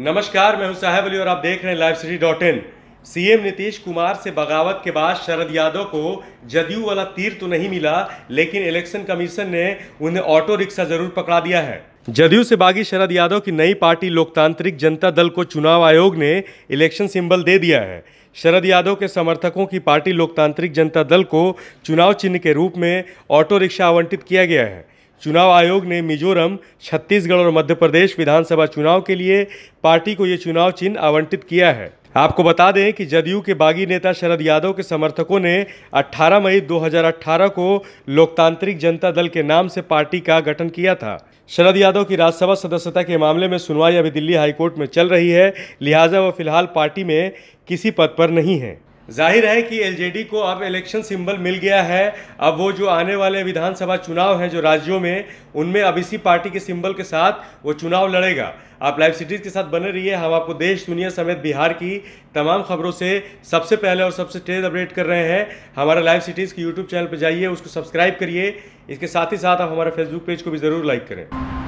नमस्कार मैं हूं साहेब अली और आप देख रहे हैं live city dot in CM Nitish Kumar से बगावत के बाद शरद यादव को जदयू वाला तीर तो नहीं मिला लेकिन इलेक्शन कमीशन ने उन्हें ऑटो रिक्शा जरूर पकड़ा दिया है जदयू से बागी शरद यादव की नई पार्टी लोकतांत्रिक जनता दल को चुनाव आयोग ने इलेक्शन सिंबल दे दिया है शरद यादव के समर्थकों की पार्टी लोकतांत्रिक जनता दल को चुनाव चिन्ह के रूप में ऑटो रिक्शा आवंटित किया गया है चुनाव आयोग ने मिजोरम छत्तीसगढ़ और मध्य प्रदेश विधानसभा चुनाव के लिए पार्टी को ये चुनाव चिन्ह आवंटित किया है आपको बता दें कि जदयू के बागी नेता शरद यादव के समर्थकों ने 18 मई 2018 को लोकतांत्रिक जनता दल के नाम से पार्टी का गठन किया था शरद यादव की राज्यसभा सदस्यता के मामले में सुनवाई अभी दिल्ली हाईकोर्ट में चल रही है लिहाजा वह फिलहाल पार्टी में किसी पद पर नहीं है जाहिर है कि एलजेडी को अब इलेक्शन सिंबल मिल गया है अब वो जो आने वाले विधानसभा चुनाव हैं जो राज्यों में उनमें अब इसी पार्टी के सिंबल के साथ वो चुनाव लड़ेगा आप लाइव सिटीज़ के साथ बने रहिए हम आपको देश दुनिया समेत बिहार की तमाम खबरों से सबसे पहले और सबसे तेज अपडेट कर रहे हैं हमारे लाइव सिटीज़ की यूट्यूब चैनल पर जाइए उसको सब्सक्राइब करिए इसके साथ ही साथ आप हमारे फेसबुक पेज को भी ज़रूर लाइक करें